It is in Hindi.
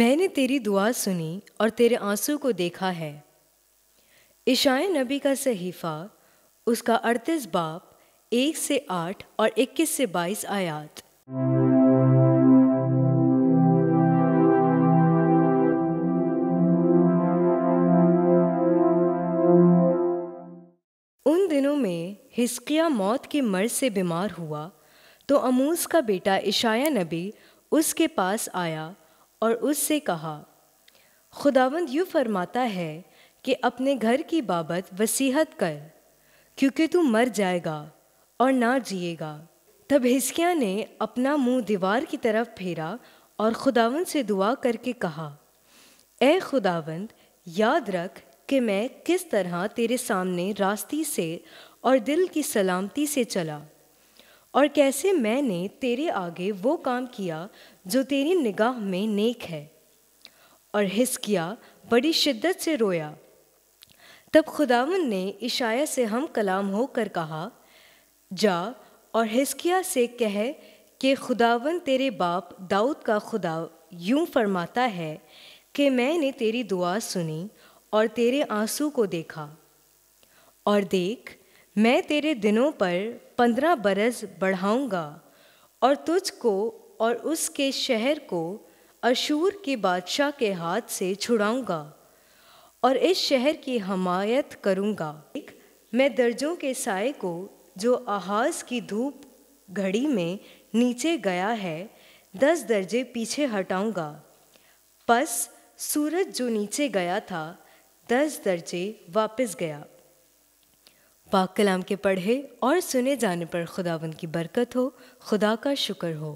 मैंने तेरी दुआ सुनी और तेरे आंसू को देखा है ईशाए नबी का सहीफ़ा उसका अड़तीस बाप एक से आठ और इक्कीस से बाईस आयात उन दिनों में हिस्किया मौत के मर्ज से बीमार हुआ तो अमूस का बेटा इशाया नबी उसके पास आया और उससे कहा खुदावंद यू फरमाता है कि अपने घर की बाबत वसीहत कर क्योंकि तू मर जाएगा और ना जिएगा तब हिस्किया ने अपना मुंह दीवार की तरफ फेरा और खुदावंद से दुआ करके कहा ए खुदावंद याद रख कि मैं किस तरह तेरे सामने रास्ती से और दिल की सलामती से चला और कैसे मैंने तेरे आगे वो काम किया जो तेरी निगाह में नेक है और किया बड़ी शिद्दत से रोया तब खुदावन ने इशाया से हम कलाम होकर कहा जा और हिस्किया से कह कि खुदावन तेरे बाप दाऊद का खुदा यूं फरमाता है कि मैंने तेरी दुआ सुनी और तेरे आंसू को देखा और देख मैं तेरे दिनों पर पंद्रह बरस बढ़ाऊंगा और तुझको और उसके शहर को अशूर के बादशाह के हाथ से छुड़ाऊंगा और इस शहर की हमायत करूंगा मैं दर्जों के साय को जो आहाज की धूप घड़ी में नीचे गया है दस दर्जे पीछे हटाऊंगा बस सूरज जो नीचे गया था दस दर्जे वापस गया पाक कलाम के पढ़े और सुने जाने पर खुदावन की बरकत हो खुदा का शुक्र हो